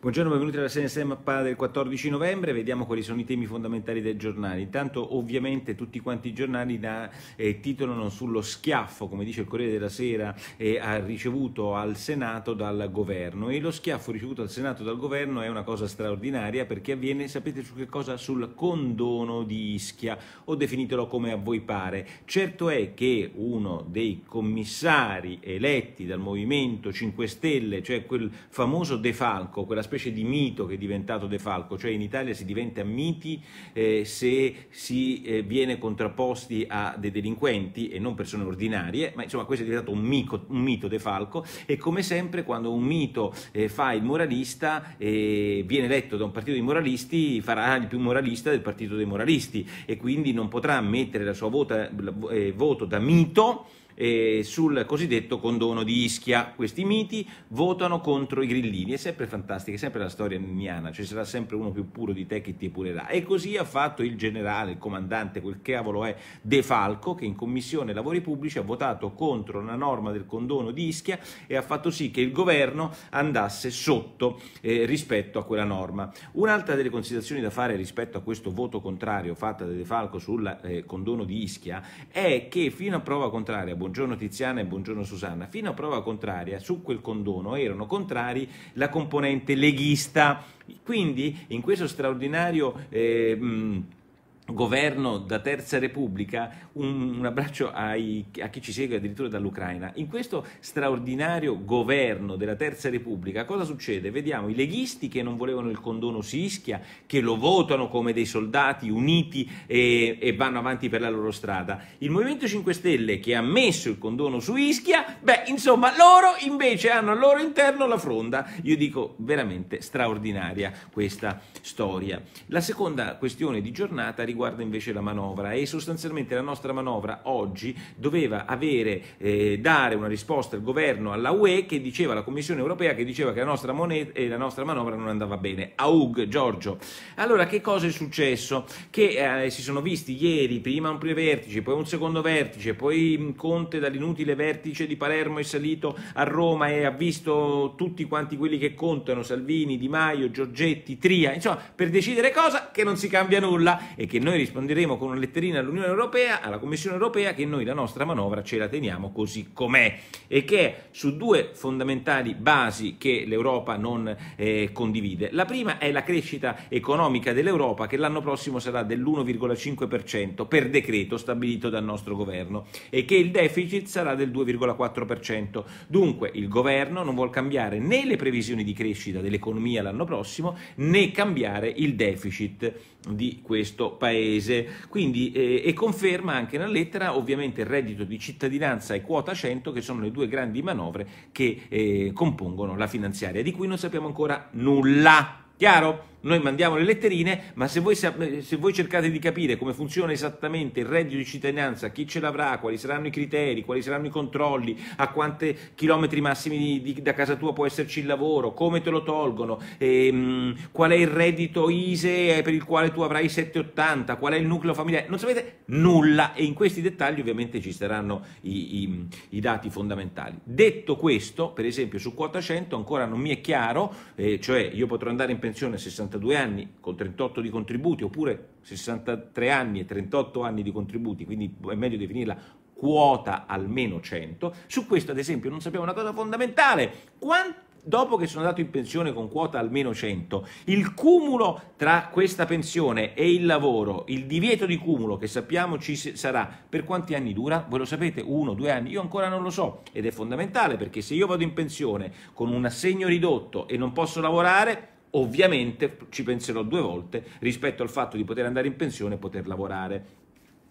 Buongiorno, benvenuti alla rassegna stampa del 14 novembre, vediamo quali sono i temi fondamentali del giornale. Intanto ovviamente tutti quanti i giornali da, eh, titolano sullo schiaffo, come dice il Corriere della Sera, eh, ricevuto al Senato dal governo e lo schiaffo ricevuto al Senato dal governo è una cosa straordinaria perché avviene, sapete su che cosa? Sul condono di Ischia o definitelo come a voi pare. Certo è che uno dei commissari eletti dal Movimento 5 Stelle, cioè quel famoso De Falco, quella specie di mito che è diventato De Falco, cioè in Italia si diventa miti eh, se si eh, viene contrapposti a dei delinquenti e non persone ordinarie, ma insomma questo è diventato un, mico, un mito De Falco e come sempre quando un mito eh, fa il moralista e eh, viene eletto da un partito dei moralisti farà il più moralista del partito dei moralisti e quindi non potrà mettere la sua vota, eh, voto da mito eh, sul cosiddetto condono di Ischia. Questi miti votano contro i grillini, è sempre fantastica, è sempre la storia niana, ci sarà sempre uno più puro di te che ti epurerà. E così ha fatto il generale, il comandante, quel cavolo è De Falco, che in commissione lavori pubblici ha votato contro la norma del condono di Ischia e ha fatto sì che il governo andasse sotto eh, rispetto a quella norma. Un'altra delle considerazioni da fare rispetto a questo voto contrario fatto da De Falco sul eh, condono di Ischia è che fino a prova contraria, buongiorno Tiziana e buongiorno Susanna, fino a prova contraria, su quel condono erano contrari la componente leghista. Quindi in questo straordinario... Eh, mh, governo da terza repubblica, un, un abbraccio ai, a chi ci segue addirittura dall'Ucraina. In questo straordinario governo della terza repubblica cosa succede? Vediamo i leghisti che non volevano il condono si ischia, che lo votano come dei soldati uniti e, e, vanno avanti per la loro strada. Il Movimento 5 Stelle che ha messo il condono su ischia, beh insomma loro invece hanno al loro interno la fronda. Io dico veramente straordinaria questa storia. La seconda questione di giornata riguarda riguarda invece la manovra e sostanzialmente la nostra manovra oggi doveva avere, eh, dare una risposta al governo, alla UE che diceva, alla Commissione europea che diceva che la nostra, moneta, e eh, la nostra manovra non andava bene. Aug, Giorgio. Allora che cosa è successo? Che eh, si sono visti ieri prima un primo vertice, poi un secondo vertice, poi mm, Conte dall'inutile vertice di Palermo è salito a Roma e ha visto tutti quanti quelli che contano, Salvini, Di Maio, Giorgetti, Tria, insomma per decidere cosa che non si cambia nulla e che noi noi risponderemo con una letterina all'Unione Europea, alla Commissione Europea, che noi la nostra manovra ce la teniamo così com'è e che è su due fondamentali basi che l'Europa non eh, condivide. La prima è la crescita economica dell'Europa che l'anno prossimo sarà dell'1,5% per decreto stabilito dal nostro governo e che il deficit sarà del 2,4%. Dunque il governo non vuole cambiare né le previsioni di crescita dell'economia l'anno prossimo né cambiare il deficit di questo paese paese. Quindi, eh, e conferma anche nella lettera ovviamente il reddito di cittadinanza e quota 100 che sono le due grandi manovre che eh, compongono la finanziaria, di cui non sappiamo ancora nulla. Chiaro? Noi mandiamo le letterine, ma se voi, se voi, cercate di capire come funziona esattamente il reddito di cittadinanza, chi ce l'avrà, quali saranno i criteri, quali saranno i controlli, a quanti chilometri massimi di, di, da casa tua può esserci il lavoro, come te lo tolgono, ehm, qual è il reddito ISE per il quale tu avrai 780, qual è il nucleo familiare, non sapete nulla e in questi dettagli ovviamente ci saranno i, i, i dati fondamentali. Detto questo, per esempio su quota 100 ancora non mi è chiaro, eh, cioè io potrò andare in pensione a 60 62 anni con 38 di contributi, oppure 63 anni e 38 anni di contributi, quindi è meglio definirla quota almeno 100. Su questo, ad esempio, non sappiamo una cosa fondamentale. Quanto dopo che sono andato in pensione con quota almeno 100, il cumulo tra questa pensione e il lavoro, il divieto di cumulo che sappiamo ci sarà, per quanti anni dura? Voi lo sapete, uno, due anni? Io ancora non lo so ed è fondamentale perché se io vado in pensione con un assegno ridotto e non posso lavorare, ovviamente ci penserò due volte rispetto al fatto di poter andare in pensione e poter lavorare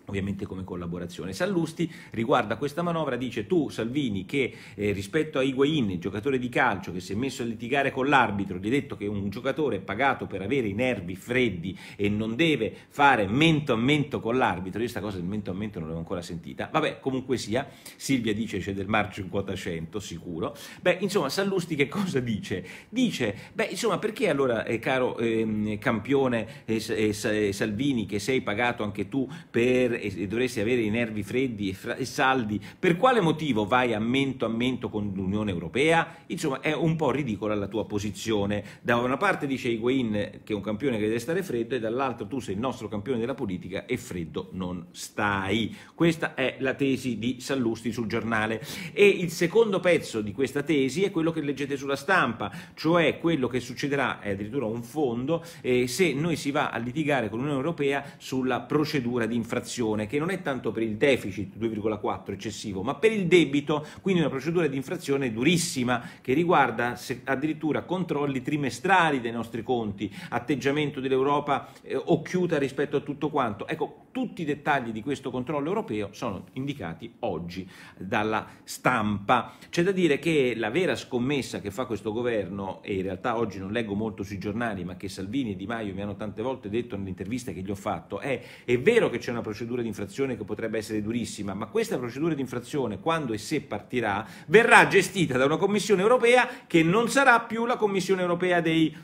ovviamente come collaborazione. Sallusti riguarda questa manovra dice tu Salvini che eh, rispetto a Higuain, giocatore di calcio che si è messo a litigare con l'arbitro, gli hai detto che un giocatore è pagato per avere i nervi freddi e non deve fare mento a mento con l'arbitro, io questa cosa del mento a mento non l'avevo ancora sentita, vabbè comunque sia, Silvia dice c'è del marcio in quota 100 sicuro, beh insomma Sallusti che cosa dice? Dice, beh insomma perché allora eh, caro ehm, eh, campione eh, eh, Salvini che sei pagato anche tu per e dovresti avere i nervi freddi e, e, saldi, per quale motivo vai a mento a mento con l'Unione Europea? Insomma, è un po' ridicola la tua posizione. Da una parte dice Higuain che è un campione che deve stare freddo e dall'altra tu sei il nostro campione della politica e freddo non stai. Questa è la tesi di Sallusti sul giornale. E il secondo pezzo di questa tesi è quello che leggete sulla stampa, cioè quello che succederà, è addirittura un fondo, eh, se noi si va a litigare con l'Unione Europea sulla procedura di infrazione infrazione che non è tanto per il deficit 2,4 eccessivo, ma per il debito, quindi una procedura di infrazione durissima che riguarda addirittura controlli trimestrali dei nostri conti, atteggiamento dell'Europa eh, occhiuta rispetto a tutto quanto. Ecco, tutti i dettagli di questo controllo europeo sono indicati oggi dalla stampa. C'è da dire che la vera scommessa che fa questo governo, e in realtà oggi non leggo molto sui giornali, ma che Salvini e Di Maio mi hanno tante volte detto nell'intervista che gli ho fatto, è è vero che c'è una procedura procedura di infrazione che potrebbe essere durissima, ma questa procedura di infrazione, quando e se partirà, verrà gestita da una Commissione europea che non sarà più la Commissione europea dei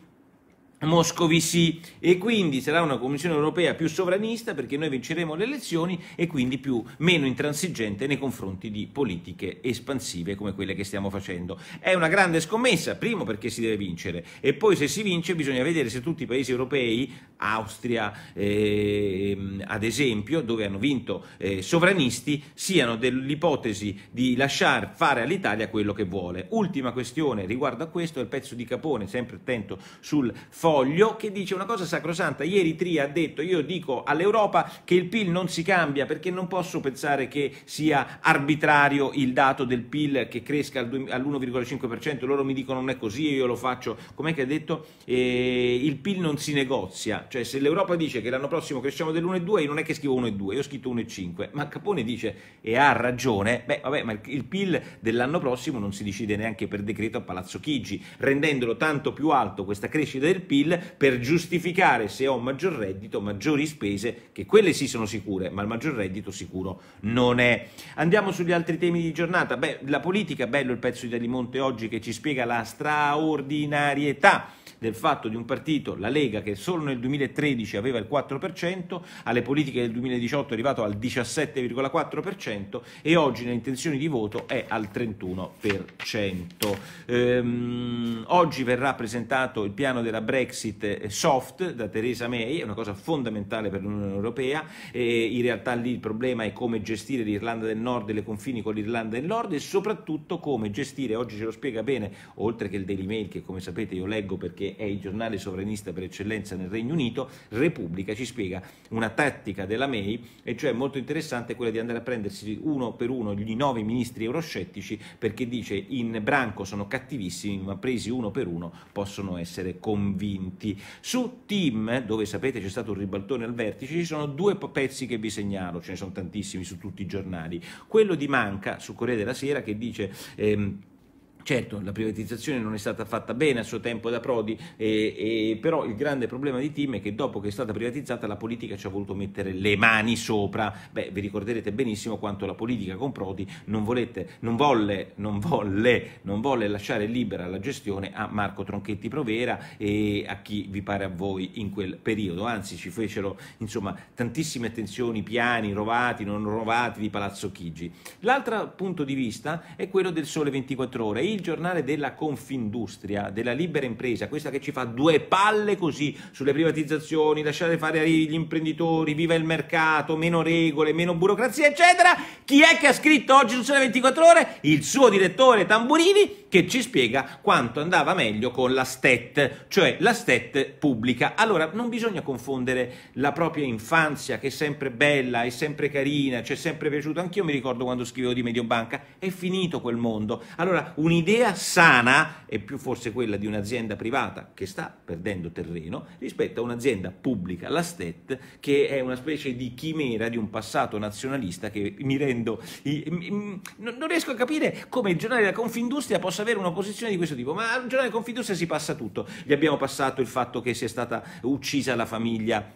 Moscovici e quindi sarà una Commissione europea più sovranista perché noi vinceremo le elezioni e quindi più, meno intransigente nei confronti di politiche espansive come quelle che stiamo facendo. È una grande scommessa, primo perché si deve vincere e poi se si vince bisogna vedere se tutti i paesi europei, Austria eh, ad esempio, dove hanno vinto eh, sovranisti, siano dell'ipotesi di lasciare fare all'Italia quello che vuole. Ultima questione riguardo a questo è il pezzo di Capone, sempre attento sul forum Foglio che dice una cosa sacrosanta. Ieri Tria ha detto io dico all'Europa che il PIL non si cambia perché non posso pensare che sia arbitrario il dato del PIL che cresca all'1,5%. Loro mi dicono non è così, io lo faccio. Com'è che ha detto? Eh, il PIL non si negozia. Cioè se l'Europa dice che l'anno prossimo cresciamo dell'1,2 io non è che scrivo 1,2, io ho scritto 1,5. Ma Capone dice e ha ragione, beh vabbè ma il PIL dell'anno prossimo non si decide neanche per decreto a Palazzo Chigi, rendendolo tanto più alto questa crescita del PIL PIL per giustificare se ho maggior reddito, maggiori spese, che quelle sì sono sicure, ma il maggior reddito sicuro non è. Andiamo sugli altri temi di giornata. Beh, la politica, bello il pezzo di Dalimonte oggi che ci spiega la straordinarietà del fatto di un partito, la Lega, che solo nel 2013 aveva il 4%, alle politiche del 2018 è arrivato al 17,4% e oggi nelle intenzioni di voto è al 31%. Ehm, oggi verrà presentato il piano della Brexit eh, soft da Theresa May, è una cosa fondamentale per l'Unione Europea, e in realtà lì il problema è come gestire l'Irlanda del Nord e le confini con l'Irlanda del Nord e soprattutto come gestire, oggi ce lo spiega bene, oltre che il Daily Mail che come sapete io leggo perché è il giornale sovranista per eccellenza nel Regno Unito, Repubblica ci spiega una tattica della May, e cioè molto interessante quella di andare a prendersi uno per uno gli nove ministri euroscettici perché dice in branco sono cattivissimi, ma presi uno per uno possono essere convinti. Su Team, dove sapete c'è stato un ribaltone al vertice, ci sono due pezzi che vi segnalo, ce ne sono tantissimi su tutti i giornali. Quello di Manca, su Corriere della Sera, che dice... Ehm, Certo, la privatizzazione non è stata fatta bene a suo tempo da Prodi, e, e, però il grande problema di Tim è che dopo che è stata privatizzata la politica ci ha voluto mettere le mani sopra. Beh, vi ricorderete benissimo quanto la politica con Prodi non, volete, non, volle, non, volle, non volle lasciare libera la gestione a Marco Tronchetti Provera e a chi vi pare a voi in quel periodo. Anzi, ci fecero insomma, tantissime attenzioni, piani, rovati, non rovati di Palazzo Chigi. L'altro punto di vista è quello del Sole 24 Ore il giornale della Confindustria, della libera impresa, questa che ci fa due palle così sulle privatizzazioni, lasciate fare gli imprenditori, viva il mercato, meno regole, meno burocrazia, eccetera, chi è che ha scritto oggi su Sole 24 Ore? Il suo direttore Tamburini che ci spiega quanto andava meglio con la STET, cioè la STET pubblica. Allora, non bisogna confondere la propria infanzia, che è sempre bella, è sempre carina, ci è sempre piaciuto, anch'io mi ricordo quando scrivevo di Mediobanca, è finito quel mondo. Allora, un'idea un'idea sana è più forse quella di un'azienda privata che sta perdendo terreno rispetto a un'azienda pubblica, la STET, che è una specie di chimera di un passato nazionalista che mi rendo... Non riesco a capire come il giornale della Confindustria possa avere una posizione di questo tipo, ma al giornale della Confindustria si passa tutto. Gli abbiamo passato il fatto che sia stata uccisa la famiglia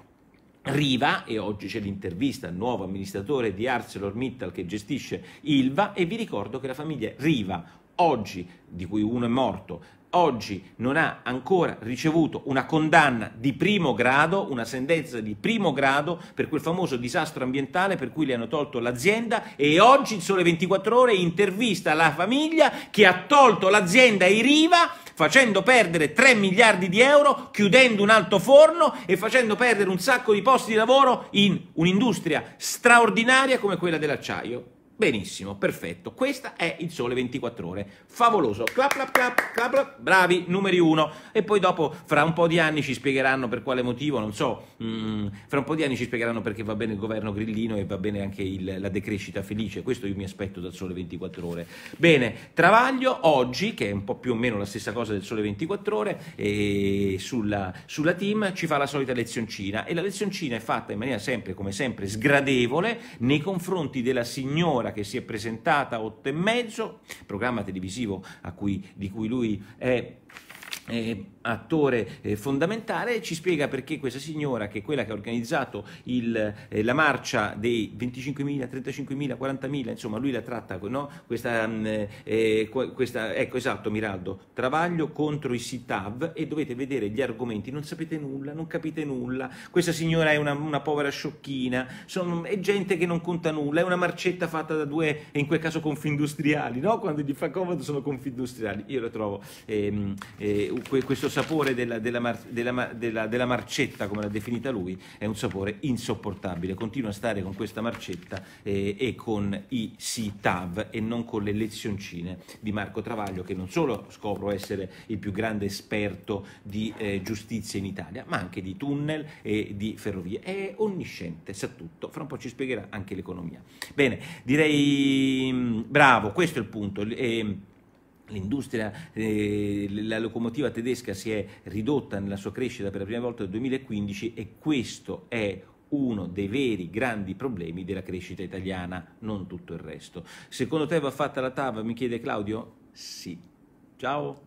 Riva e oggi c'è l'intervista al nuovo amministratore di ArcelorMittal che gestisce Ilva e vi ricordo che la famiglia Riva oggi, di cui uno è morto, oggi non ha ancora ricevuto una condanna di primo grado, una sentenza di primo grado per quel famoso disastro ambientale per cui le hanno tolto l'azienda e oggi il Sole 24 Ore intervista la famiglia che ha tolto l'azienda ai Riva facendo perdere 3 miliardi di euro, chiudendo un alto forno e facendo perdere un sacco di posti di lavoro in un'industria straordinaria come quella dell'acciaio. Benissimo, perfetto. Questa è il sole 24 ore. Favoloso. Clap, clap, clap, clap, clap. Bravi, numeri uno. E poi dopo, fra un po' di anni, ci spiegheranno per quale motivo, non so, mh, mm, fra un po' di anni ci spiegheranno perché va bene il governo grillino e va bene anche il, la decrescita felice. Questo io mi aspetto dal sole 24 ore. Bene, Travaglio oggi, che è un po' più o meno la stessa cosa del sole 24 ore, e sulla, sulla team ci fa la solita lezioncina. E la lezioncina è fatta in maniera sempre, come sempre, sgradevole nei confronti della signora signora che si è presentata a otto e mezzo, programma televisivo cui, di cui lui è, è attore eh, fondamentale, ci spiega perché questa signora, che è quella che ha organizzato il, eh, la marcia dei 25.000, 35.000, 40.000, insomma lui la tratta, no? questa, mm, eh, questa, ecco esatto Miraldo, Travaglio contro i SITAV e dovete vedere gli argomenti, non sapete nulla, non capite nulla, questa signora è una, una povera sciocchina, Sono, è gente che non conta nulla, è una marcetta fatta da due, in quel caso confindustriali, no? quando gli fa comodo sono confindustriali, io lo trovo ehm, eh, questo sapore della, della, mar, della, della, marcetta, come l'ha definita lui, è un sapore insopportabile. Continua a stare con questa marcetta eh, e con i CTAV e non con le lezioncine di Marco Travaglio, che non solo scopro essere il più grande esperto di eh, giustizia in Italia, ma anche di tunnel e di ferrovie. È onnisciente, sa tutto. Fra un po' ci spiegherà anche l'economia. Bene, direi mm, bravo, questo è il punto. E, ehm, L'industria, eh, la locomotiva tedesca si è ridotta nella sua crescita per la prima volta nel 2015 e questo è uno dei veri grandi problemi della crescita italiana, non tutto il resto. Secondo te va fatta la TAV? Mi chiede Claudio? Sì. Ciao.